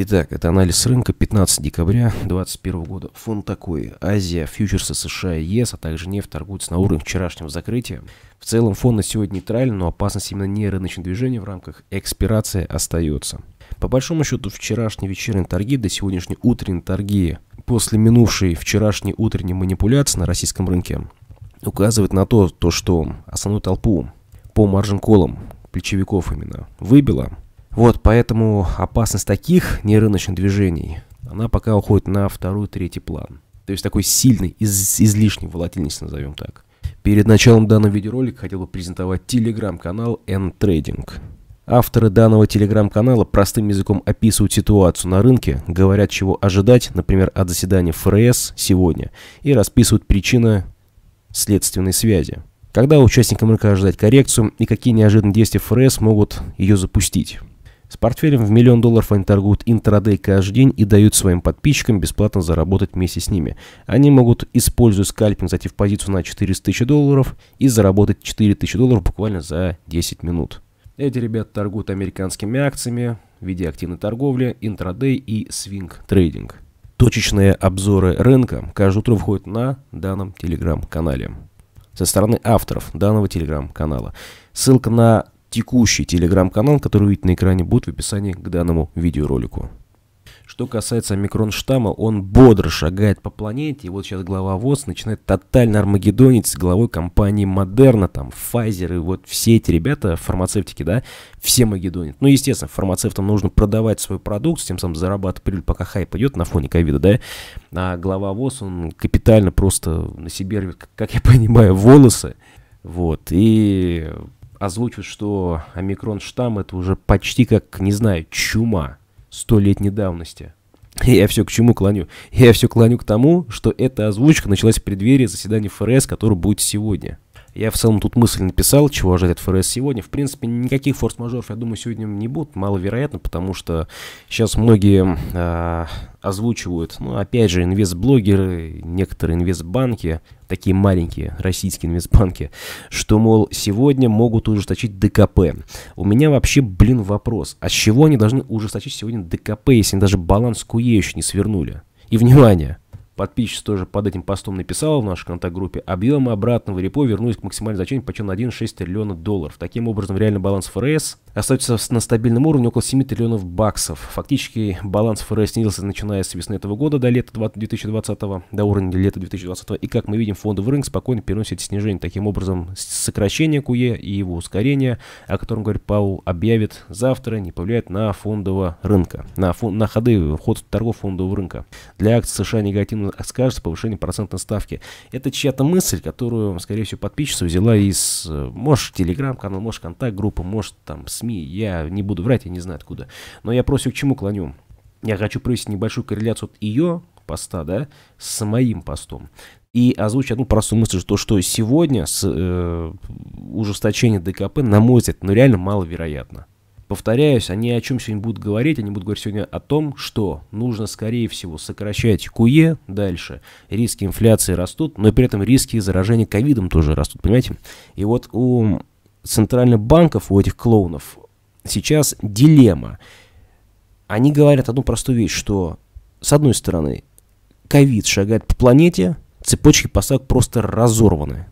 Итак, это анализ рынка 15 декабря 2021 года. Фон такой. Азия, фьючерсы США и ЕС, а также нефть торгуются на уровне вчерашнего закрытия. В целом фон на сегодня нейтрален, но опасность именно нерыночных движений в рамках экспирации остается. По большому счету, вчерашние вечерние торги до сегодняшней утренней торги после минувшей вчерашней утренней манипуляции на российском рынке указывает на то, то что основную толпу по маржин-колам, плечевиков именно, выбило – вот, поэтому опасность таких нерыночных движений, она пока уходит на второй-третий план. То есть такой сильный, из излишний волатильность, назовем так. Перед началом данного видеоролика хотел бы презентовать телеграм-канал N-Trading. Авторы данного телеграм-канала простым языком описывают ситуацию на рынке, говорят, чего ожидать, например, от заседания ФРС сегодня, и расписывают причины следственной связи. Когда участникам рынка ожидать коррекцию и какие неожиданные действия ФРС могут ее запустить. С портфелем в миллион долларов они торгуют интрадей каждый день и дают своим подписчикам бесплатно заработать вместе с ними. Они могут, используя скальпинг, зайти в позицию на 400 тысяч долларов и заработать 4000 долларов буквально за 10 минут. Эти ребята торгуют американскими акциями в виде активной торговли, интрадей и свинг трейдинг. Точечные обзоры рынка каждое утро выходят на данном телеграм-канале со стороны авторов данного телеграм-канала. Ссылка на текущий телеграм-канал, который видите на экране, будет в описании к данному видеоролику. Что касается микрон штамма, он бодро шагает по планете. И вот сейчас глава ВОЗ начинает тотально армагеддонить с главой компании Модерна, там, Pfizer и вот все эти ребята, фармацевтики, да, все магеддонят. Ну, естественно, фармацевтам нужно продавать свой продукт, тем самым зарабатывать прибыль, пока хайп идет на фоне ковида, да. А глава ВОЗ, он капитально просто на себе рвет, как я понимаю, волосы. Вот, и озвучивают, что омикрон штамм это уже почти как, не знаю, чума столетней давности. И я все к чему клоню? Я все клоню к тому, что эта озвучка началась в преддверии заседания ФРС, которое будет сегодня. Я в целом тут мысль написал, чего ожидает ФРС сегодня. В принципе, никаких форс-мажоров, я думаю, сегодня не будет. Маловероятно, потому что сейчас многие э, озвучивают, ну, опять же, инвестблогеры, некоторые инвестбанки, такие маленькие российские инвестбанки, что, мол, сегодня могут ужесточить ДКП. У меня вообще, блин, вопрос. А с чего они должны ужесточить сегодня ДКП, если они даже баланс КУЕ еще не свернули? И, внимание, Подписчица тоже под этим постом написала в нашей контакт-группе. Объемы обратного репо вернулись к максимальной значению почем на 1,6 триллиона долларов. Таким образом, реальный баланс ФРС остается на стабильном уровне около 7 триллионов баксов. Фактически баланс ФРС снизился начиная с весны этого года до лета 2020, до уровня лета 2020. И как мы видим, фондовый рынок спокойно переносит снижение. Таким образом, сокращение КУЕ e и его ускорение, о котором, говорит Паул, объявит завтра, не повлияет на фондового рынка, на, фон, на ходы, ход торгов фондового рынка. Для акций США негативно скажется повышение процентной ставки. Это чья-то мысль, которую, скорее всего, подписчица взяла из, э, может, телеграм-канал, может, контакт-группа, может, там, СМИ. Я не буду врать, я не знаю откуда. Но я просил к чему клоню. Я хочу провести небольшую корреляцию от ее поста, да, с моим постом и озвучу одну простую мысль, что, что сегодня с, э, ужесточение ДКП, на мой взгляд, ну реально маловероятно повторяюсь, они о чем сегодня будут говорить? Они будут говорить сегодня о том, что нужно, скорее всего, сокращать КУЕ дальше. Риски инфляции растут, но при этом риски заражения ковидом тоже растут, понимаете? И вот у центральных банков, у этих клоунов, сейчас дилемма. Они говорят одну простую вещь, что, с одной стороны, ковид шагает по планете, цепочки поставок просто разорваны.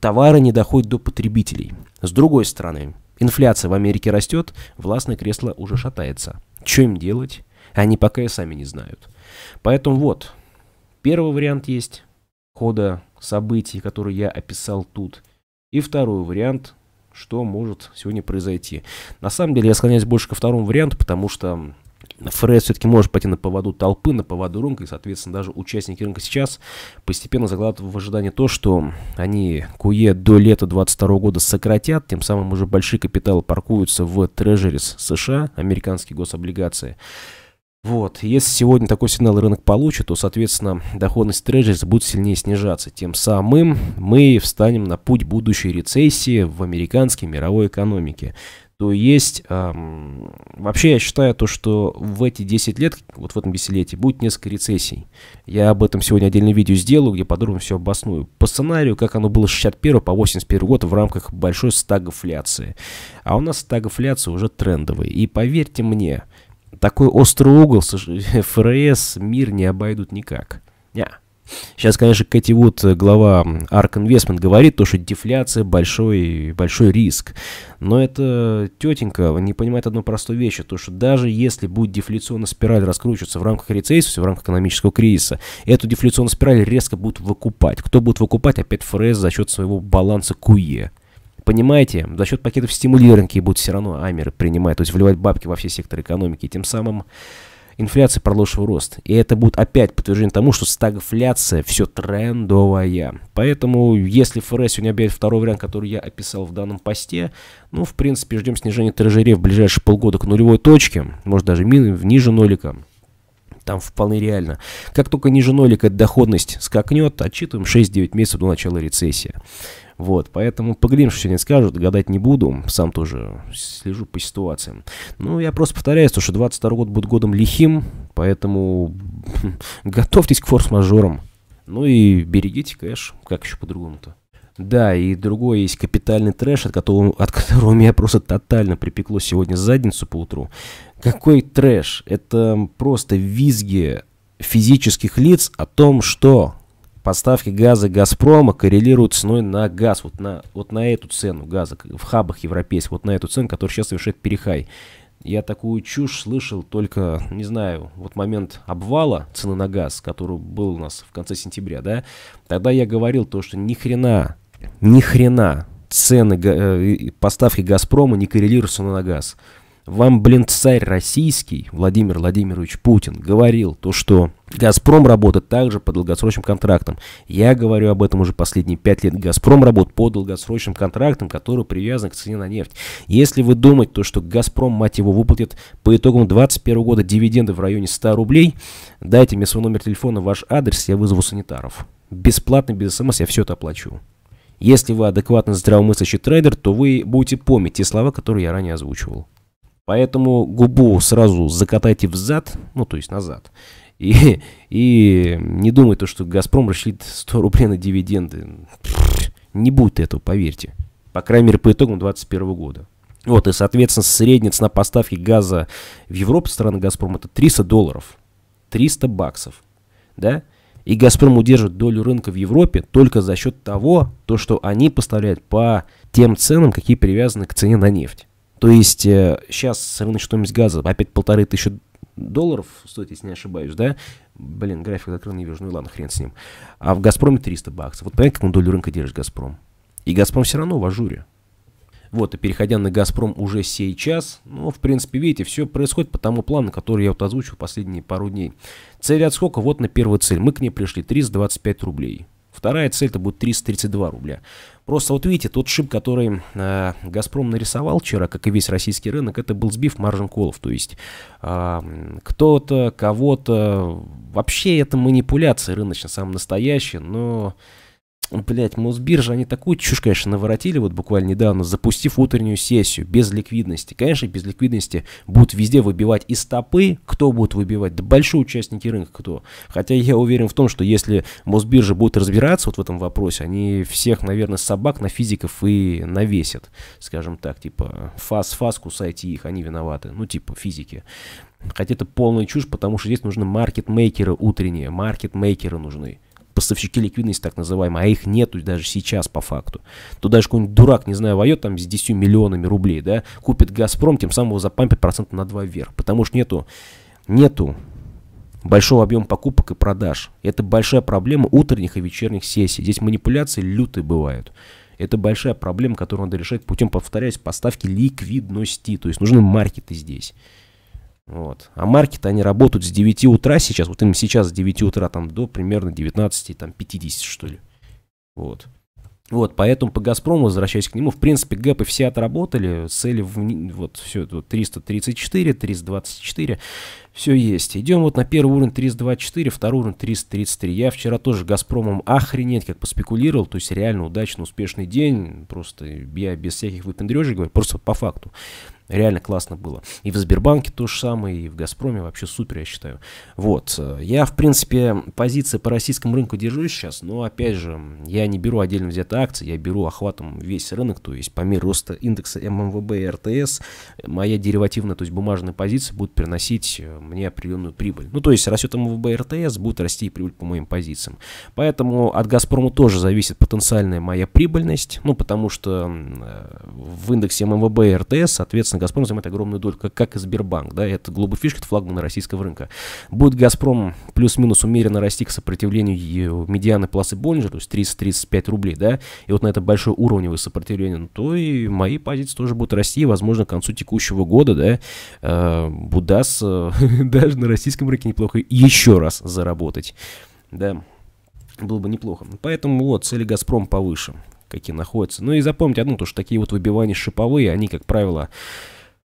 Товары не доходят до потребителей. С другой стороны, Инфляция в Америке растет, властное кресло уже шатается. Что им делать? Они пока и сами не знают. Поэтому вот, первый вариант есть хода событий, которые я описал тут. И второй вариант, что может сегодня произойти. На самом деле я склоняюсь больше ко второму варианту, потому что ФРС все-таки может пойти на поводу толпы, на поводу рынка, и, соответственно, даже участники рынка сейчас постепенно закладывают в ожидании то, что они КУЕ до лета 2022 года сократят, тем самым уже большие капиталы паркуются в трежерис США, американские гособлигации. Вот, если сегодня такой сигнал рынок получит, то, соответственно, доходность трежерис будет сильнее снижаться. Тем самым мы встанем на путь будущей рецессии в американской мировой экономике то есть эм, вообще я считаю то, что в эти 10 лет, вот в этом десятилетии, будет несколько рецессий. Я об этом сегодня отдельное видео сделаю, где подробно все обосную. По сценарию, как оно было с 61 по 81 год в рамках большой стагфляции. А у нас стагфляция уже трендовая. И поверьте мне, такой острый угол ФРС мир не обойдут никак. Yeah. Сейчас, конечно, Кэти Вуд, э, глава Ark Investment, говорит то, что дефляция большой, большой риск. Но эта тетенька не понимает одну простую вещь, то, что даже если будет дефляционная спираль раскручиваться в рамках рецессии, в рамках экономического кризиса, эту дефляционную спираль резко будут выкупать. Кто будет выкупать? Опять ФРС за счет своего баланса КУЕ. E. Понимаете, за счет пакетов стимулирования будут все равно Амеры принимать, то есть вливать бабки во все секторы экономики, и тем самым инфляции продолжившего рост. И это будет опять подтверждение тому, что стагфляция все трендовая. Поэтому, если ФРС сегодня объявит второй вариант, который я описал в данном посте, ну, в принципе, ждем снижения трежерей в ближайшие полгода к нулевой точке, может даже в ниже нолика там вполне реально. Как только ниже нолика доходность скакнет, отчитываем 6-9 месяцев до начала рецессии. Вот, поэтому поглядим, что сегодня скажут, гадать не буду, сам тоже слежу по ситуациям. Ну, я просто повторяю, что 22 год будет годом лихим, поэтому готовьтесь к форс-мажорам. Ну и берегите кэш, как еще по-другому-то. Да, и другой есть капитальный трэш, от которого, от которого меня просто тотально припекло сегодня задницу по утру. Какой трэш? Это просто визги физических лиц о том, что поставки газа Газпрома коррелируют ценой на газ, вот на, вот на эту цену газа в хабах европейских, вот на эту цену, которая сейчас совершает Перехай. Я такую чушь слышал только, не знаю, вот момент обвала цены на газ, который был у нас в конце сентября, да, тогда я говорил то, что ни хрена, ни хрена цены, э, поставки Газпрома не коррелируются на газ. Вам, блин, царь российский, Владимир Владимирович Путин, говорил то, что «Газпром» работает также по долгосрочным контрактам. Я говорю об этом уже последние пять лет. «Газпром» работает по долгосрочным контрактам, которые привязаны к цене на нефть. Если вы думаете, то, что «Газпром», мать его, выплатит по итогам 2021 года дивиденды в районе 100 рублей, дайте мне свой номер телефона, ваш адрес, я вызову санитаров. Бесплатно, без смс, эм я все это оплачу. Если вы адекватно здравомыслящий трейдер, то вы будете помнить те слова, которые я ранее озвучивал. Поэтому губу сразу закатайте взад, ну то есть назад. И, и не думай то, что «Газпром» расчислит 100 рублей на дивиденды. Не будет этого, поверьте. По крайней мере, по итогам 2021 года. Вот, и, соответственно, средняя цена поставки газа в Европу со стороны «Газпрома» это 300 долларов. 300 баксов. Да? И «Газпром» удерживает долю рынка в Европе только за счет того, то, что они поставляют по тем ценам, какие привязаны к цене на нефть. То есть сейчас рынок стоимость газа опять полторы тысячи долларов стоит, если не ошибаюсь, да? Блин, график закрыл, не вижу, ну ладно, хрен с ним. А в «Газпроме» 300 баксов. Вот понимаете, какую долю рынка держит «Газпром»? И «Газпром» все равно в ажуре. Вот, и переходя на «Газпром» уже сейчас, ну, в принципе, видите, все происходит по тому плану, который я вот озвучил последние пару дней. Цель отскока вот на первую цель. Мы к ней пришли 325 рублей. Вторая цель это будет 332 рубля. Просто вот видите, тот шип, который э, «Газпром» нарисовал вчера, как и весь российский рынок, это был сбив маржин колов. То есть э, кто-то, кого-то... Вообще это манипуляция рыночная, самая настоящая, но Блять, Мосбиржа, они такую чушь, конечно, наворотили вот буквально недавно, запустив утреннюю сессию без ликвидности. Конечно, без ликвидности будут везде выбивать из стопы. Кто будет выбивать? Да большие участники рынка кто. Хотя я уверен в том, что если Мосбиржа будет разбираться вот в этом вопросе, они всех, наверное, собак на физиков и навесят. Скажем так, типа, фас-фас, кусайте их, они виноваты. Ну, типа, физики. Хотя это полная чушь, потому что здесь нужны маркетмейкеры утренние, маркетмейкеры нужны поставщики ликвидности так называемые, а их нету даже сейчас по факту, то даже какой-нибудь дурак, не знаю, воет там с 10 миллионами рублей, да, купит «Газпром», тем самым его запампит процентов на 2 вверх, потому что нету, нету большого объема покупок и продаж. Это большая проблема утренних и вечерних сессий. Здесь манипуляции лютые бывают. Это большая проблема, которую надо решать путем, повторяюсь, поставки ликвидности. То есть нужны маркеты здесь. Вот. А маркеты, они работают с 9 утра сейчас, вот им сейчас с 9 утра там до примерно 19, там 50 что ли. Вот. Вот, поэтому по «Газпрому», возвращаясь к нему, в принципе, гэпы все отработали, цели, в, вот, все, вот, 334, 324, все есть. Идем вот на первый уровень 324, второй уровень 333. Я вчера тоже «Газпромом» охренеть как поспекулировал, то есть реально удачно, успешный день, просто я без всяких выпендрежей говорю, просто по факту. Реально классно было. И в Сбербанке то же самое, и в Газпроме вообще супер, я считаю. Вот. Я, в принципе, позиции по российскому рынку держу сейчас, но, опять же, я не беру отдельно взятые акции, я беру охватом весь рынок, то есть по мере роста индекса ММВБ и РТС, моя деривативная, то есть бумажная позиция будет приносить э, мне определенную прибыль. Ну, то есть растет МВБ и РТС, будет расти и прибыль по моим позициям. Поэтому от Газпрома тоже зависит потенциальная моя прибыльность, ну, потому что э, в индексе ММВБ и РТС, соответственно, Газпром займет огромную долю, как, как и Сбербанк, да, это глупая фишка, это флагман российского рынка. Будет Газпром плюс-минус умеренно расти к сопротивлению медианы полосы Боллинджера, то есть 30-35 рублей, да, и вот на это большое уровневое сопротивление, ну, то и мои позиции тоже будут расти, и, возможно, к концу текущего года, да, э, Будас даже на российском рынке неплохо еще раз заработать, да, было бы неплохо. Поэтому вот цели Газпром повыше какие находятся. Ну и запомните одну, то что такие вот выбивания шиповые, они, как правило,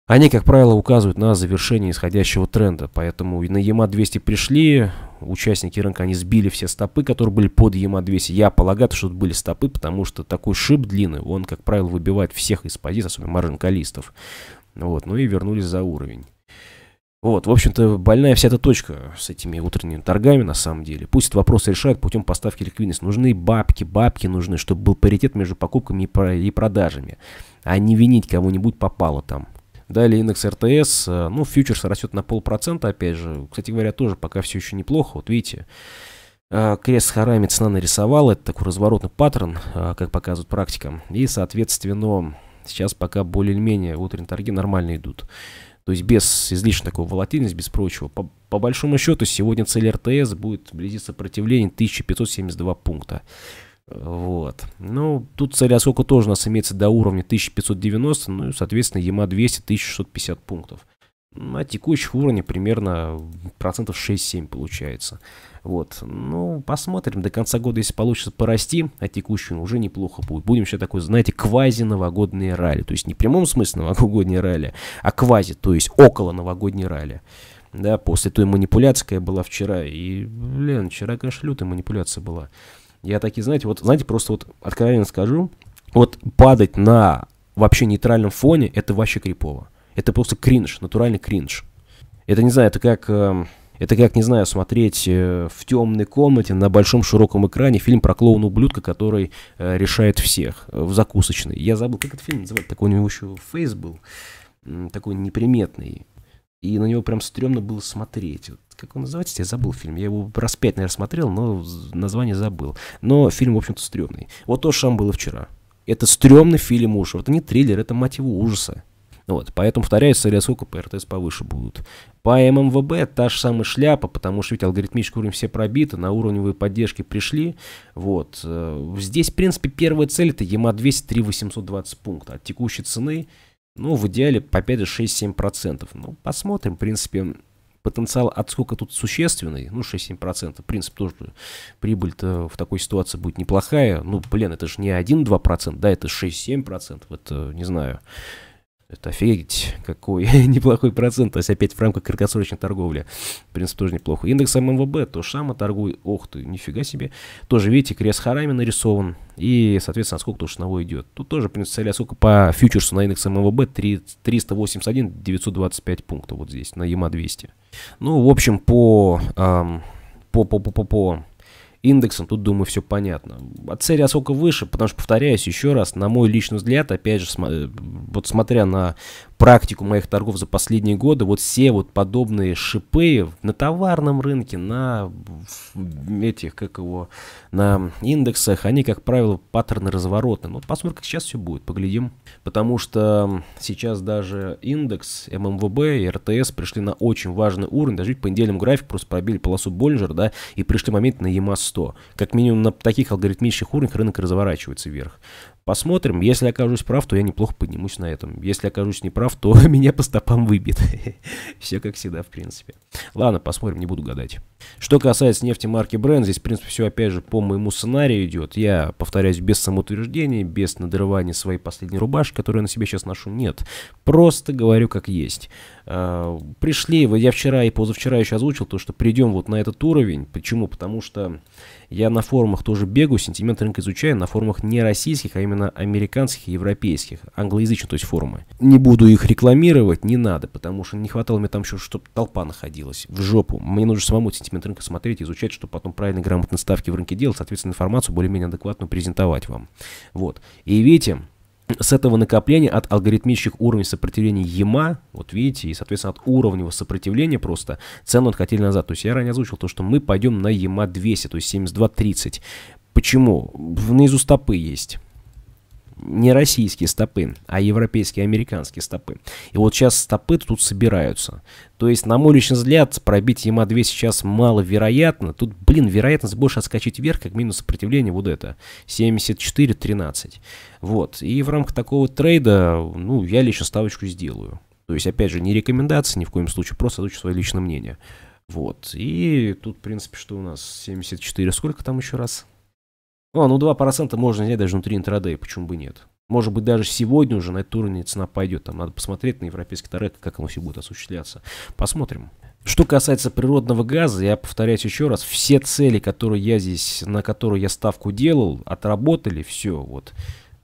они, как правило, указывают на завершение исходящего тренда. Поэтому и на EMA-200 пришли, участники рынка, они сбили все стопы, которые были под EMA-200. Я полагаю, что тут были стопы, потому что такой шип длинный, он, как правило, выбивает всех из позиций, особенно маржинкалистов. Вот, ну и вернулись за уровень. Вот, в общем-то, больная вся эта точка с этими утренними торгами, на самом деле. Пусть этот вопрос решают путем поставки ликвидности. Нужны бабки, бабки нужны, чтобы был паритет между покупками и продажами, а не винить кому-нибудь попало там. Далее индекс РТС, э, ну, фьючерс растет на полпроцента, опять же. Кстати говоря, тоже пока все еще неплохо, вот видите. Э, крест с харами цена нарисовала, это такой разворотный паттерн, э, как показывает практика. И, соответственно, сейчас пока более-менее утренние торги нормально идут. То есть без излишней такой волатильности, без прочего. По, по большому счету сегодня цель РТС будет вблизи сопротивления 1572 пункта. Вот. Ну, тут цель оскока тоже у нас имеется до уровня 1590, ну и, соответственно, ЕМА 200 1650 пунктов. На текущих уровне примерно процентов 6-7 получается. Вот, ну, посмотрим, до конца года, если получится порасти, а текущую ну, уже неплохо будет. Будем еще такой, знаете, квази-новогодние ралли. То есть не в прямом смысле новогодние ралли, а квази, то есть около новогодней ралли. Да, после той манипуляции, которая была вчера. И, блин, вчера, конечно, лютая манипуляция была. Я такие, знаете, вот, знаете, просто вот откровенно скажу, вот падать на вообще нейтральном фоне, это вообще крипово. Это просто кринж, натуральный кринж. Это, не знаю, это как... Э, это как, не знаю, смотреть э, в темной комнате на большом широком экране фильм про клоуна-ублюдка, который э, решает всех э, в закусочной. Я забыл, как этот фильм называется, такой у него еще фейс был, такой неприметный. И на него прям стрёмно было смотреть. Как он называется, я забыл фильм. Я его раз пять, наверное, смотрел, но название забыл. Но фильм, в общем-то, стрёмный. Вот то, что там было вчера. Это стрёмный фильм ужасов. Это не триллер, это, мотив ужаса. Вот, поэтому, повторяюсь, РСУ, КП, ПРТС повыше будут. По ММВБ та же самая шляпа, потому что ведь алгоритмический уровень все пробиты, на уровневые поддержки пришли. Вот. Э, здесь, в принципе, первая цель это ема 203 820 пунктов от текущей цены. Ну, в идеале, опять же, 6-7%. Ну, посмотрим, в принципе, потенциал отскока тут существенный, ну, 6-7%. В принципе, тоже прибыль-то в такой ситуации будет неплохая. Ну, блин, это же не 1-2%, да, это 6-7%. Это, не знаю, это офигеть, какой неплохой процент. То есть опять в рамках краткосрочной торговли. В принципе, тоже неплохо. Индекс ММВБ, то Шама торгует. Ох ты, нифига себе. Тоже, видите, крест Харами нарисован. И, соответственно, сколько тушного идет. Тут тоже, в принципе, цель, сколько по фьючерсу на индекс ММВБ 3, 381 925 пунктов вот здесь, на ЕМА 200. Ну, в общем, по... Эм, по, по, по, по, по индексом, тут, думаю, все понятно. а цели осколка выше, потому что, повторяюсь еще раз, на мой личный взгляд, опять же, э, вот смотря на практику моих торгов за последние годы, вот все вот подобные шипы на товарном рынке, на этих, как его, на индексах, они, как правило, паттерны разворотные. Ну, посмотрим, как сейчас все будет, поглядим. Потому что сейчас даже индекс ММВБ и РТС пришли на очень важный уровень, даже по понедельном графике просто пробили полосу Боллинджера, да, и пришли момент на ЕМА 100. Как минимум на таких алгоритмических уровнях рынок разворачивается вверх. Посмотрим. Если окажусь прав, то я неплохо поднимусь на этом. Если окажусь неправ, то меня по стопам выбит. Все как всегда, в принципе. Ладно, посмотрим, не буду гадать. Что касается нефти марки Brent, здесь, в принципе, все опять же по моему сценарию идет. Я, повторяюсь, без самоутверждений, без надрывания своей последней рубашки, которую я на себе сейчас ношу, нет. Просто говорю как есть. А, пришли, я вчера и позавчера еще озвучил то, что придем вот на этот уровень. Почему? Потому что я на форумах тоже бегаю, сентимент рынка изучаю, на форумах не российских, а именно американских и европейских, англоязычных, то есть форумы. Не буду их рекламировать, не надо, потому что не хватало мне там еще, чтобы толпа находилась в жопу. Мне нужно самому сентимент рынка смотреть, изучать, чтобы потом правильно грамотно ставки в рынке делать, соответственно, информацию более-менее адекватно презентовать вам. Вот. И видите, с этого накопления от алгоритмических уровней сопротивления ЕМА, вот видите, и, соответственно, от уровневого сопротивления просто цену откатили назад. То есть я ранее озвучил то, что мы пойдем на ЕМА 200, то есть 72.30. Почему? Внизу стопы есть не российские стопы, а европейские, американские стопы. И вот сейчас стопы тут собираются. То есть, на мой личный взгляд, пробить ЕМА-2 сейчас маловероятно. Тут, блин, вероятность больше отскочить вверх, как минус сопротивление вот это. 74-13. Вот. И в рамках такого трейда, ну, я лично ставочку сделаю. То есть, опять же, не рекомендации ни в коем случае, просто озвучу свое личное мнение. Вот. И тут, в принципе, что у нас? 74. Сколько там еще раз? Ну, а, ну 2% можно взять даже внутри интрадей, почему бы нет. Может быть, даже сегодня уже на этот уровень цена пойдет. Там надо посмотреть на европейский тарек, как оно все будет осуществляться. Посмотрим. Что касается природного газа, я повторяюсь еще раз, все цели, которые я здесь, на которые я ставку делал, отработали, все, вот.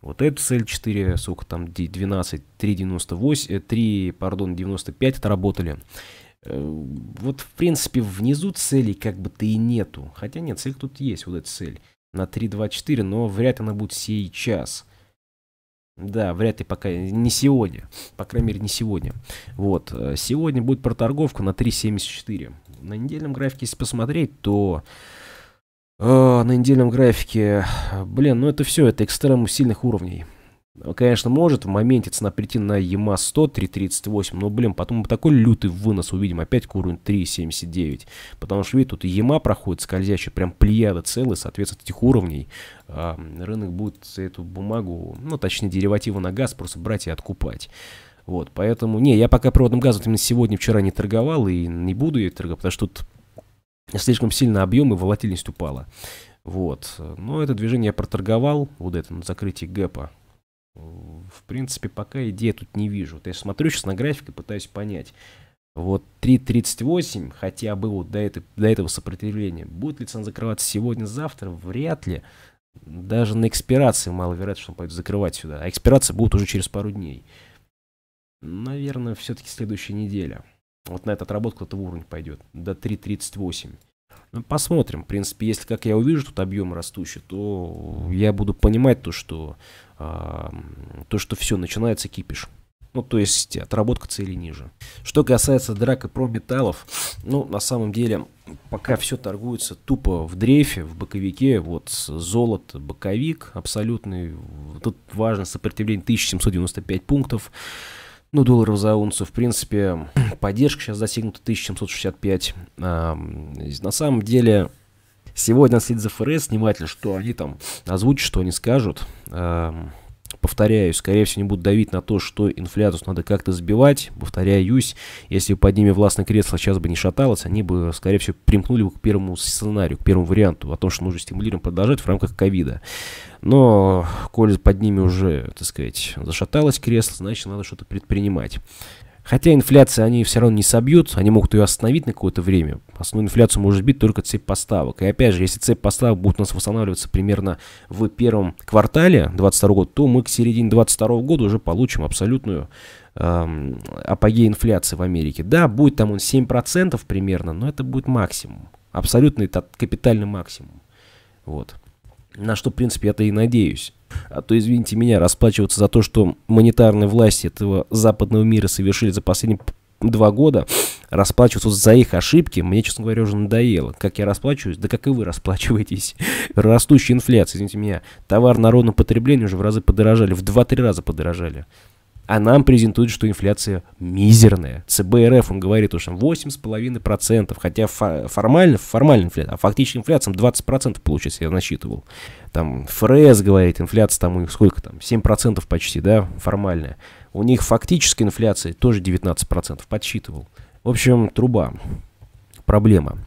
Вот эта цель 4, сколько там, 12, 3,98, 3, пардон, 95 отработали. Э, вот, в принципе, внизу целей как бы-то и нету. Хотя нет, цель тут есть, вот эта цель на 3.24, но вряд ли она будет сейчас. Да, вряд ли пока, не сегодня, по крайней мере не сегодня. Вот, э, сегодня будет проторговка на 3.74. На недельном графике, если посмотреть, то э, на недельном графике, блин, ну это все, это экстремум сильных уровней. Конечно, может в моменте цена прийти на EMA 100, 3.38, но, блин, потом мы такой лютый вынос увидим опять к уровню 3.79. Потому что, видите, тут EMA проходит скользящий прям плеяда целый, соответственно, этих уровней. А рынок будет эту бумагу, ну, точнее, деривативы на газ просто брать и откупать. Вот, поэтому, не, я пока проводным газом именно сегодня, вчера не торговал и не буду я торговать, потому что тут слишком сильно объем и волатильность упала. Вот, но это движение я проторговал, вот это, на закрытии гэпа, в принципе, пока идеи тут не вижу. Вот я смотрю сейчас на график и пытаюсь понять. Вот 3.38, хотя бы вот до, этой, до этого сопротивления, будет ли цена закрываться сегодня-завтра? Вряд ли. Даже на экспирации маловероятно, что он пойдет закрывать сюда. А экспирация будет уже через пару дней. Наверное, все-таки следующая неделя. Вот на эту отработку то в уровень пойдет. До 3.38. Ну, посмотрим. В принципе, если как я увижу тут объем растущий, то я буду понимать то, что, э, то, что все, начинается кипиш. Ну, то есть отработка цели ниже. Что касается драк и металлов, ну, на самом деле, пока все торгуется тупо в дрейфе, в боковике, вот золото, боковик абсолютный, тут важно сопротивление 1795 пунктов, ну, долларов за унцию, в принципе, поддержка сейчас достигнута 1765. А, на самом деле, сегодня следит за ФРС внимательно, что они там озвучат, что они скажут. А, повторяю, скорее всего, не будут давить на то, что инфляцию надо как-то сбивать. Повторяюсь, если бы под ними властное кресло сейчас бы не шаталось, они бы, скорее всего, примкнули бы к первому сценарию, к первому варианту, о том, что нужно стимулировать продолжать в рамках ковида. Но, коль под ними уже, так сказать, зашаталось кресло, значит, надо что-то предпринимать. Хотя инфляция они все равно не собьют, они могут ее остановить на какое-то время. Основную инфляцию может быть только цепь поставок. И опять же, если цепь поставок будет у нас восстанавливаться примерно в первом квартале 2022 года, то мы к середине 2022 года уже получим абсолютную эм, апогей инфляции в Америке. Да, будет там он 7% примерно, но это будет максимум. Абсолютный капитальный максимум. Вот. На что, в принципе, я-то и надеюсь а то, извините меня, расплачиваться за то, что монетарные власти этого западного мира совершили за последние два года, расплачиваться за их ошибки, мне, честно говоря, уже надоело. Как я расплачиваюсь? Да как и вы расплачиваетесь. Растущая инфляция, извините меня. Товар народного потребления уже в разы подорожали, в 2-3 раза подорожали. А нам презентуют, что инфляция мизерная. ЦБРФ, он говорит, что 8,5%, хотя формально, формально инфляция, а фактически инфляция 20% получается, я насчитывал. Там ФРС говорит, инфляция там у них сколько там, 7% почти, да, формальная. У них фактическая инфляция тоже 19%, подсчитывал. В общем, труба, проблема.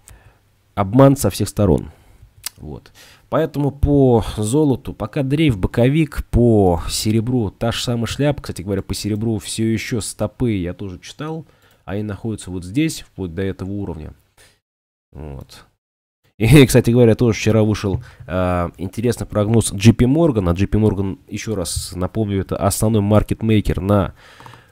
Обман со всех сторон. Вот. Поэтому по золоту пока дрейф боковик, по серебру та же самая шляпа. Кстати говоря, по серебру все еще стопы я тоже читал. Они находятся вот здесь, вплоть до этого уровня. Вот. И, кстати говоря, тоже вчера вышел э, интересный прогноз JP Morgan. А JP Morgan, еще раз напомню, это основной маркетмейкер на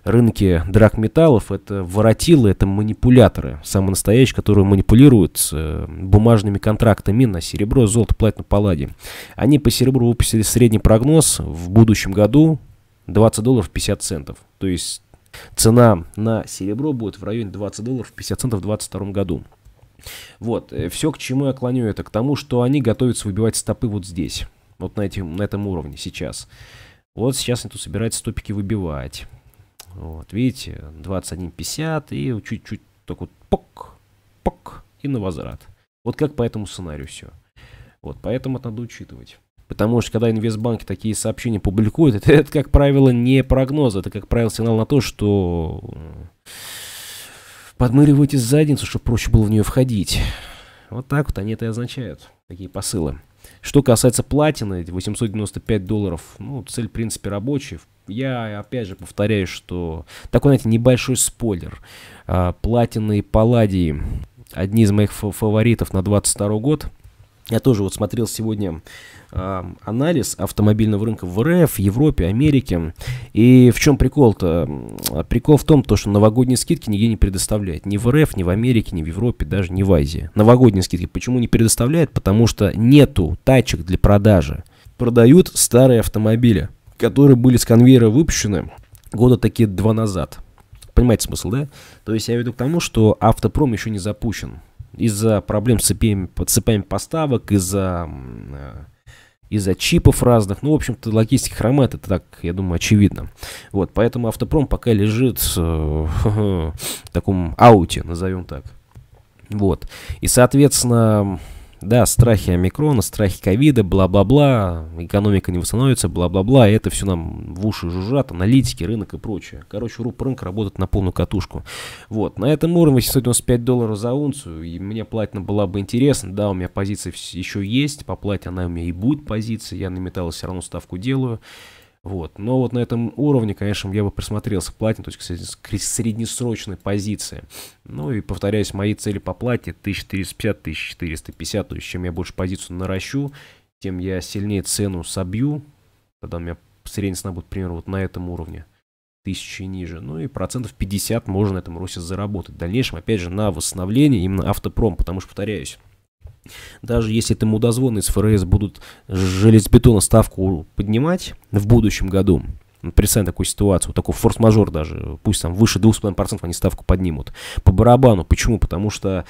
рынке драгметаллов, это воротилы, это манипуляторы, самые настоящие, которые манипулируют э, бумажными контрактами на серебро, золото, платину, палладий. Они по серебру выпустили средний прогноз в будущем году 20 долларов 50 центов. То есть цена на серебро будет в районе 20 долларов 50 центов в 2022 году. Вот, э, все, к чему я клоню, это к тому, что они готовятся выбивать стопы вот здесь, вот на, этим, на этом уровне сейчас. Вот сейчас они тут собираются стопики выбивать. Вот, видите, 21.50 и чуть-чуть так вот пок, пок и на возврат. Вот как по этому сценарию все. Вот, поэтому это надо учитывать. Потому что когда инвестбанки такие сообщения публикуют, это, это, как правило, не прогноз, это, как правило, сигнал на то, что э, подмыривайте задницу, чтобы проще было в нее входить. Вот так вот они это и означают, такие посылы. Что касается платины, 895 долларов, ну, цель, в принципе, рабочая. Я, опять же, повторяю, что такой, знаете, небольшой спойлер. А, платины и палладии, одни из моих фаворитов на 22 год – я тоже вот смотрел сегодня э, анализ автомобильного рынка в РФ, Европе, Америке. И в чем прикол-то? Прикол в том, то, что новогодние скидки нигде не предоставляют. Ни в РФ, ни в Америке, ни в Европе, даже ни в Азии. Новогодние скидки почему не предоставляют? Потому что нету тачек для продажи. Продают старые автомобили, которые были с конвейера выпущены года такие два назад. Понимаете смысл, да? То есть я веду к тому, что автопром еще не запущен из-за проблем с цепями, цепями поставок, из-за э, из-за чипов разных. Ну, в общем-то, логистика хромает, это так, я думаю, очевидно. Вот, поэтому автопром пока лежит э, в таком ауте, назовем так. Вот. И, соответственно, да, страхи омикрона, страхи ковида, бла-бла-бла, экономика не восстановится, бла-бла-бла, это все нам в уши жужжат, аналитики, рынок и прочее. Короче, руб рынок работает на полную катушку. Вот, на этом уровне 895 долларов за унцию, и мне платина была бы интересна, да, у меня позиция еще есть, по плате она у меня и будет позиция, я на металл все равно ставку делаю. Вот. Но вот на этом уровне, конечно, я бы присмотрелся к платину, то есть к среднесрочной позиции. Ну и, повторяюсь, мои цели по плате 1450-1450, то есть чем я больше позицию наращу, тем я сильнее цену собью, тогда у меня средняя цена будет примерно вот на этом уровне, тысячи ниже. Ну и процентов 50 можно на этом росте заработать. В дальнейшем, опять же, на восстановление именно автопром, потому что, повторяюсь, даже если это мудозвоны из ФРС будут с железобетона ставку поднимать в будущем году, ну, представим такую ситуацию, такой форс-мажор даже, пусть там выше 2,5% они ставку поднимут. По барабану. Почему? Потому что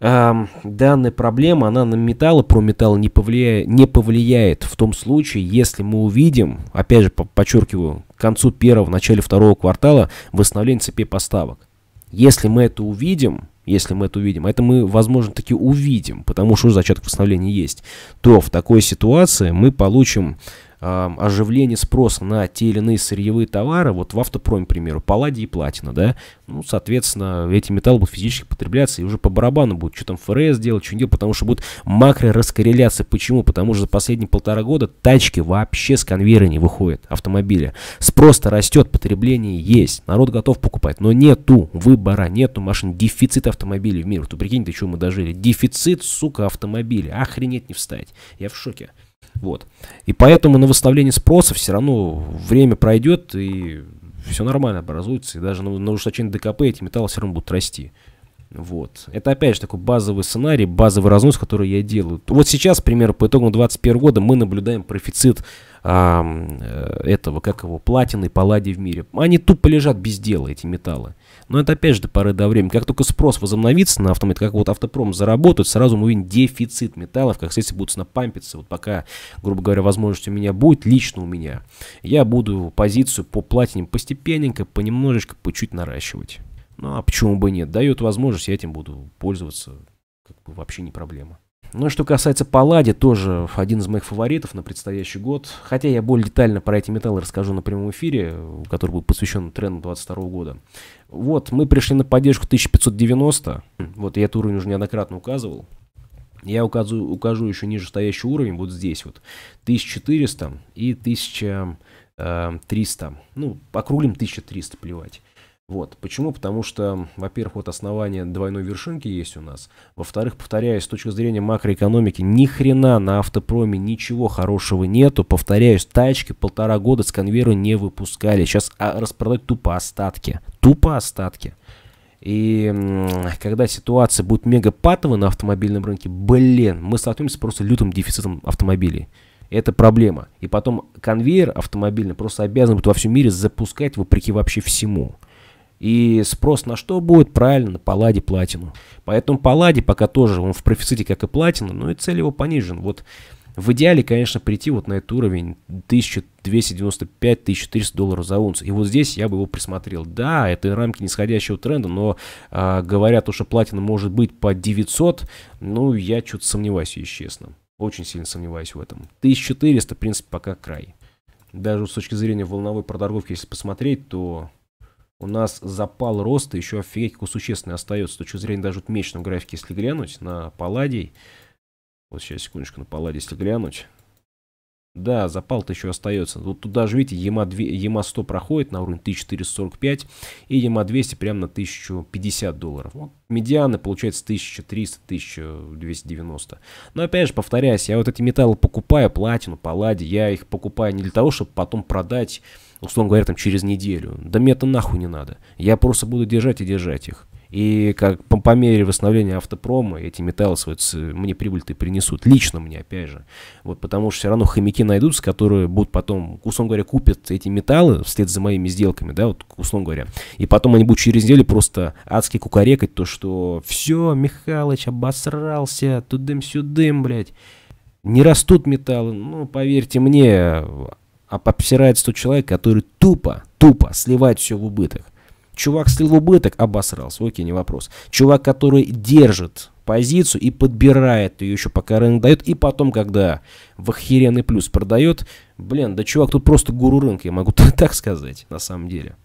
эм, данная проблема, она на металлы, про металл не, повлия... не повлияет в том случае, если мы увидим, опять же подчеркиваю, к концу первого, начале второго квартала восстановление цепи поставок. Если мы это увидим, если мы это увидим, а это мы, возможно, таки увидим, потому что уже зачаток восстановления есть, то в такой ситуации мы получим э, оживление спроса на те или иные сырьевые товары, вот в автопроме, к примеру, палладий и платина, да, ну, соответственно, эти металлы будут физически потребляться, и уже по барабану будет что там ФРС делать, что делать, потому что будет макро-раскорреляции. Почему? Потому что за последние полтора года тачки вообще с конвейера не выходят, автомобили. Спрос-то растет, потребление есть, народ готов покупать, но нету выбора, нету машин, дефицит автомобилей в мире. Вот прикинь, ты что мы дожили? Дефицит, сука, автомобилей, Охренеть не встать. Я в шоке. Вот. И поэтому на восстановление спроса все равно время пройдет и все нормально образуется. И даже на, на ужесточение ДКП эти металлы все равно будут расти. Вот. Это опять же такой базовый сценарий, базовый разнос, который я делаю. Вот сейчас, к примеру, по итогам 2021 года мы наблюдаем профицит а, этого, как его, платины, палладий в мире. Они тупо лежат без дела, эти металлы. Но это опять же до поры до времени. Как только спрос возобновится на автомобиль, как вот автопром заработает, сразу мы увидим дефицит металлов, как, кстати, будут снапампиться. Вот пока, грубо говоря, возможность у меня будет, лично у меня, я буду позицию по платине постепенненько, понемножечко, по чуть наращивать. Ну, а почему бы нет? Дает возможность, я этим буду пользоваться. Как бы вообще не проблема. Ну и что касается Паллади, тоже один из моих фаворитов на предстоящий год. Хотя я более детально про эти металлы расскажу на прямом эфире, который будет посвящен тренду 22 года. Вот, мы пришли на поддержку 1590. Вот, я этот уровень уже неоднократно указывал. Я указу, укажу еще ниже стоящий уровень, вот здесь вот, 1400 и 1300. Э, ну, округлим 1300, плевать. Вот. Почему? Потому что, во-первых, вот основание двойной вершинки есть у нас. Во-вторых, повторяюсь, с точки зрения макроэкономики, ни хрена на автопроме ничего хорошего нету. Повторяюсь, тачки полтора года с конвейера не выпускали. Сейчас а, распродать тупо остатки. Тупо остатки. И когда ситуация будет мега патовая на автомобильном рынке, блин, мы столкнемся просто лютым дефицитом автомобилей. Это проблема. И потом конвейер автомобильный просто обязан будет во всем мире запускать вопреки вообще всему. И спрос на что будет? Правильно, на Палладе платину. Поэтому Палладе пока тоже он в профиците, как и платина, но и цель его понижен. Вот в идеале, конечно, прийти вот на этот уровень 1295-1300 долларов за унцию. И вот здесь я бы его присмотрел. Да, это рамки нисходящего тренда, но э, говорят, что платина может быть по 900, ну, я что-то сомневаюсь, если честно. Очень сильно сомневаюсь в этом. 1400, в принципе, пока край. Даже с точки зрения волновой продорговки, если посмотреть, то у нас запал роста еще офигеть какой существенный остается. С точки зрения даже вот мечном графике, если глянуть, на палладий. Вот сейчас, секундочку, на палладий, если глянуть. Да, запал-то еще остается. Вот тут даже, видите, ЕМА-2, ЕМА-100 проходит на уровень 1445 и ЕМА-200 прямо на 1050 долларов. Вот медианы получается 1300-1290. Но опять же, повторяюсь, я вот эти металлы покупаю, платину, палладий, я их покупаю не для того, чтобы потом продать условно говоря, там через неделю. Да мне это нахуй не надо. Я просто буду держать и держать их. И как по, по мере восстановления автопрома эти металлы свои, мне прибыль-то принесут. Лично мне, опять же. Вот потому что все равно хомяки найдутся, которые будут потом, условно говоря, купят эти металлы вслед за моими сделками, да, вот, условно говоря. И потом они будут через неделю просто адски кукарекать то, что все, Михалыч обосрался, тудым-сюдым, блядь. Не растут металлы, ну, поверьте мне, а попсирает 100 человек, которые тупо, тупо сливают все в убыток. Чувак слил в убыток, обосрался, окей, не вопрос. Чувак, который держит позицию и подбирает ее еще, пока рынок дает, и потом, когда в охеренный плюс продает, блин, да чувак, тут просто гуру рынка, я могу так сказать, на самом деле.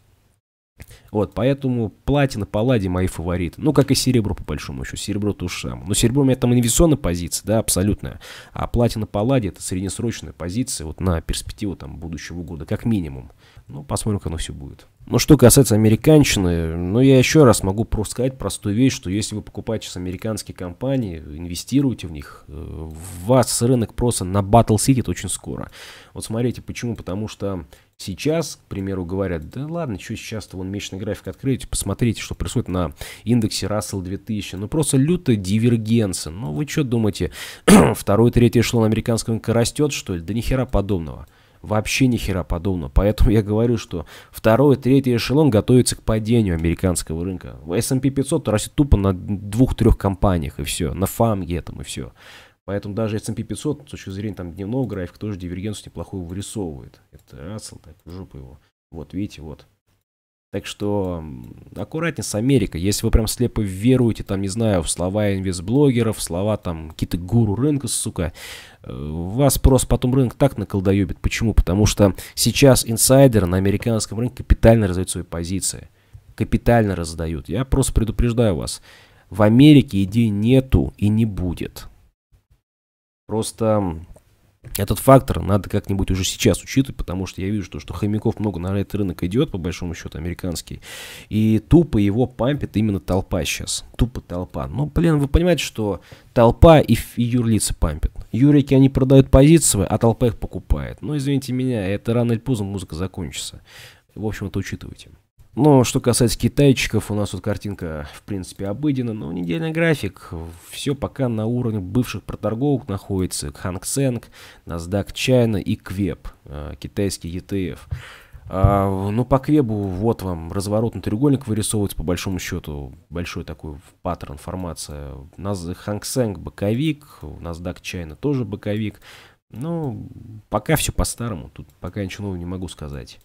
Вот, поэтому платина, палладий мои фавориты. Ну, как и серебро, по большому счету. Серебро то же самое. Но серебро у меня там инвестиционная позиция, да, абсолютная. А платина, палладий это среднесрочная позиция вот на перспективу там будущего года, как минимум. Ну, посмотрим, как оно все будет. Ну, что касается американщины, ну, я еще раз могу просто сказать простую вещь, что если вы покупаете с американские компании, инвестируете в них, э, вас рынок просто на батл сидит очень скоро. Вот смотрите, почему? Потому что сейчас, к примеру, говорят, да ладно, что сейчас-то вон месячный график открыть, посмотрите, что происходит на индексе Russell 2000. Ну, просто лютая дивергенция. Ну, вы что думаете, второй, третий эшелон американского рынка растет, что ли? Да нихера подобного. Вообще ни хера подобного. Поэтому я говорю, что второй, третий эшелон готовится к падению американского рынка. S&P 500 растет тупо на двух-трех компаниях и все. На FAMG там и все. Поэтому даже S&P 500 с точки зрения там, дневного графика тоже дивергенцию неплохую вырисовывает. Это Рассел, так, жопу его. Вот, видите, вот. Так что аккуратнее с Америкой. Если вы прям слепо веруете, там, не знаю, в слова инвестблогеров, в слова там какие-то гуру рынка, сука, э, вас просто потом рынок так наколдоебит. Почему? Потому что сейчас инсайдеры на американском рынке капитально раздают свои позиции. Капитально раздают. Я просто предупреждаю вас. В Америке идей нету и не будет. Просто этот фактор надо как-нибудь уже сейчас учитывать, потому что я вижу, что, что хомяков много на этот рынок идет, по большому счету, американский. И тупо его пампит именно толпа сейчас. Тупо толпа. Ну, блин, вы понимаете, что толпа и, и юрлицы пампят. Юрики, они продают позиции, а толпа их покупает. Ну, извините меня, это рано или поздно музыка закончится. В общем, это учитывайте. Но что касается китайчиков, у нас тут картинка, в принципе, обыдена. но недельный график. Все пока на уровне бывших проторговок находится. Ханг Сенг, NASDAQ China и Квеб, э, китайский ETF. А, ну, по Квебу вот вам разворотный треугольник вырисовывается, по большому счету, большой такой паттерн, формация. У нас Ханг Сенг боковик, у NASDAQ Чайна тоже боковик. Ну, пока все по-старому, тут пока ничего нового не могу сказать.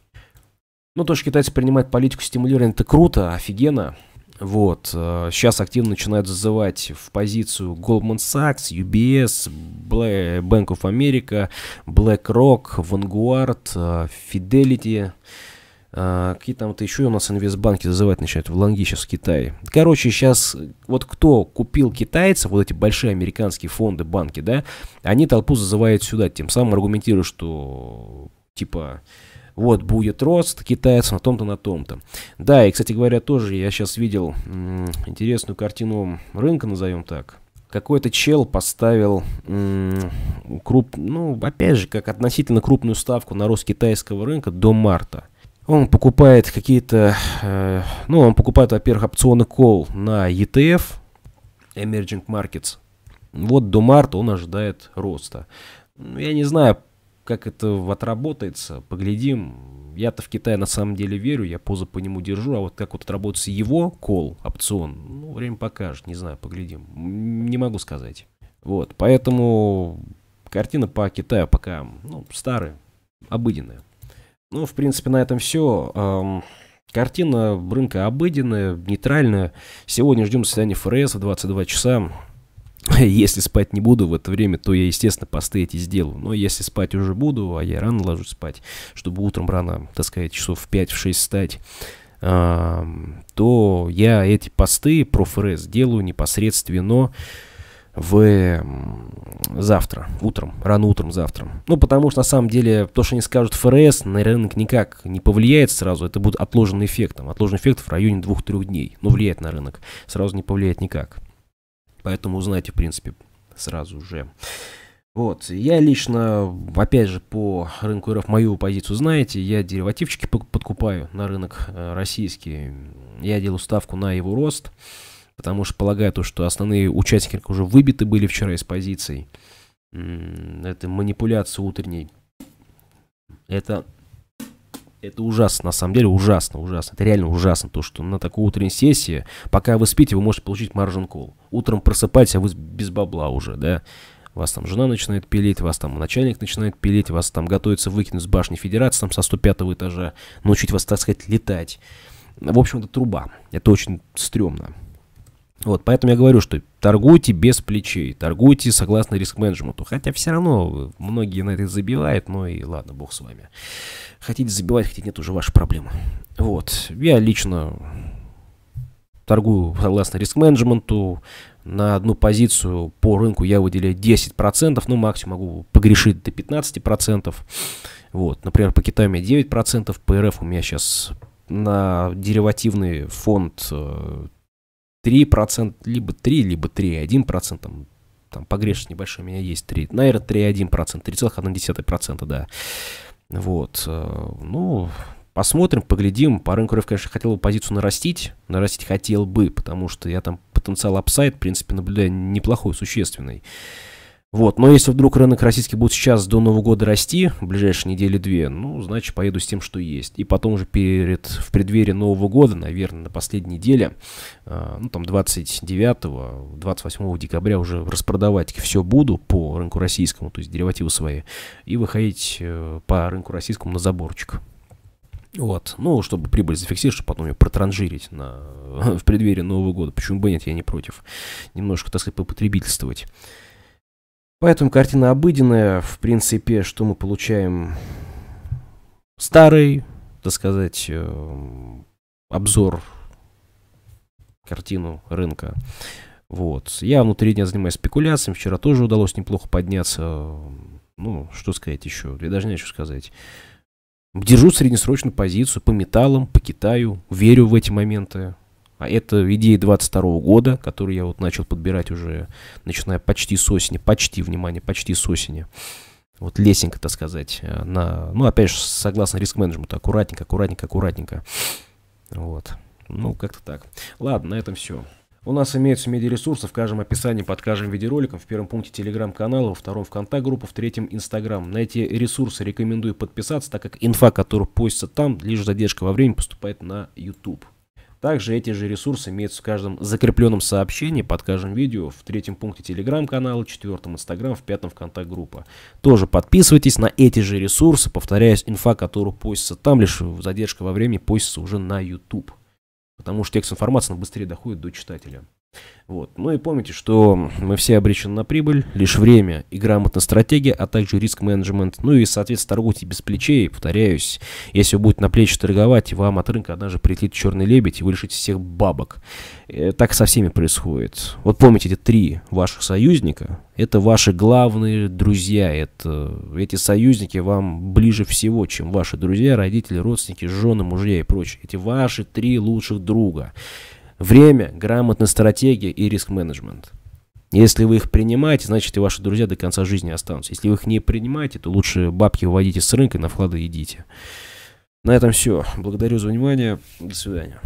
Ну, то, что китайцы принимают политику стимулирования, это круто, офигенно. Вот. Э, сейчас активно начинают зазывать в позицию Goldman Sachs, UBS, Bank of America, BlackRock, Vanguard, э, Fidelity. Э, какие там вот еще у нас инвестбанки зазывать начинают в лонги сейчас в Китае. Короче, сейчас вот кто купил китайцев, вот эти большие американские фонды, банки, да, они толпу зазывают сюда, тем самым аргументируя, что типа вот будет рост китайцев на том-то, на том-то. Да, и, кстати говоря, тоже я сейчас видел интересную картину рынка, назовем так. Какой-то чел поставил круп, ну, опять же, как относительно крупную ставку на рост китайского рынка до марта. Он покупает какие-то, э, ну, он покупает, во-первых, опционы call на ETF, Emerging Markets. Вот до марта он ожидает роста. Ну, я не знаю, как это отработается, поглядим. Я-то в Китае на самом деле верю, я позу по нему держу, а вот как вот отработается его кол, опцион, ну, время покажет, не знаю, поглядим. Не могу сказать. Вот, поэтому картина по Китаю пока, ну, старая, обыденная. Ну, в принципе, на этом все. Эм, картина рынка обыденная, нейтральная. Сегодня ждем заседания ФРС в 22 часа. Если спать не буду в это время, то я, естественно, посты эти сделаю. Но если спать уже буду, а я рано ложусь спать, чтобы утром рано, так сказать, часов в 5-6 встать, то я эти посты про ФРС делаю непосредственно в завтра, утром, рано утром завтра. Ну, потому что на самом деле то, что они скажут ФРС, на рынок никак не повлияет сразу. Это будет отложенный эффект. Там, отложенный эффект в районе 2-3 дней. Но влияет на рынок. Сразу не повлияет никак. Поэтому узнаете, в принципе, сразу же. Вот, я лично, опять же, по рынку РФ мою позицию знаете, я деривативчики подкупаю на рынок э, российский, я делаю ставку на его рост, потому что полагаю то, что основные участники уже выбиты были вчера из позиций, это манипуляция утренней, это это ужасно, на самом деле ужасно, ужасно. Это реально ужасно, то, что на такой утренней сессии, пока вы спите, вы можете получить маржин кол. Утром просыпаетесь, а вы без бабла уже, да. Вас там жена начинает пилить, вас там начальник начинает пилить, вас там готовится выкинуть с башни Федерации там со 105 этажа, научить вас, так сказать, летать. В общем, это труба. Это очень стрёмно. Вот, поэтому я говорю, что торгуйте без плечей, торгуйте согласно риск-менеджменту. Хотя все равно э, многие на это забивают, но и ладно, бог с вами. Хотите забивать, хотите нет, уже ваша проблема. Вот, я лично торгую согласно риск-менеджменту, на одну позицию по рынку я выделяю 10%, ну максимум могу погрешить до 15%. Вот, например, по Китаю у меня 9%, по РФ у меня сейчас на деривативный фонд э, 3%, либо 3, либо 3,1%, там, там погрешность небольшая у меня есть, 3, наверное, 3,1%, 3,1%, да. Вот, э, ну, посмотрим, поглядим. По рынку РФ, конечно, хотел бы позицию нарастить, нарастить хотел бы, потому что я там потенциал апсайд, в принципе, наблюдаю неплохой, существенный. Вот, но если вдруг рынок российский будет сейчас до Нового года расти, в ближайшие недели-две, ну, значит, поеду с тем, что есть. И потом уже перед, в преддверии Нового года, наверное, на последней неделе, э, ну, там, 29-28 декабря уже распродавать все буду по рынку российскому, то есть деривативы свои, и выходить э, по рынку российскому на заборчик. Вот, ну, чтобы прибыль зафиксировать, чтобы потом ее протранжирить на, в преддверии Нового года. Почему бы нет, я не против. Немножко, так сказать, попотребительствовать. Поэтому картина обыденная, в принципе, что мы получаем? Старый, так сказать, эм, обзор, картину рынка. Вот. Я внутри дня занимаюсь спекуляциями. Вчера тоже удалось неплохо подняться. Эм, ну, что сказать еще? Я даже не хочу сказать. Держу среднесрочную позицию по металлам, по Китаю. Верю в эти моменты. А это идея 22 года, которую я вот начал подбирать уже, начиная почти с осени, почти, внимание, почти с осени. Вот лесенка, так сказать, э, на, ну, опять же, согласно риск-менеджменту, аккуратненько, аккуратненько, аккуратненько. Вот. Ну, как-то так. Ладно, на этом все. У нас имеются медиаресурсы в каждом описании под каждым видеороликом, в первом пункте телеграм-канала, во втором вконтакт группа, в третьем инстаграм. На эти ресурсы рекомендую подписаться, так как инфа, которая постится там, лишь задержка во времени поступает на YouTube. Также эти же ресурсы имеются в каждом закрепленном сообщении под каждым видео, в третьем пункте телеграм-канала, четвертом инстаграм, в пятом вконтакт группа. Тоже подписывайтесь на эти же ресурсы, повторяюсь, инфа, которую постится там, лишь задержка во времени постится уже на YouTube. Потому что текст информации быстрее доходит до читателя. Вот. Ну и помните, что мы все обречены на прибыль, лишь время и грамотная стратегия, а также риск-менеджмент. Ну и, соответственно, торгуйте без плечей, повторяюсь. Если вы будете на плечи торговать, вам от рынка однажды прилетит черный лебедь, и вы лишите всех бабок. Э, так со всеми происходит. Вот помните эти три ваших союзника, это ваши главные друзья, это, эти союзники вам ближе всего, чем ваши друзья, родители, родственники, жены, мужья и прочее. Эти ваши три лучших друга. Время, грамотная стратегия и риск-менеджмент. Если вы их принимаете, значит и ваши друзья до конца жизни останутся. Если вы их не принимаете, то лучше бабки выводите с рынка, на вклады идите. На этом все. Благодарю за внимание. До свидания.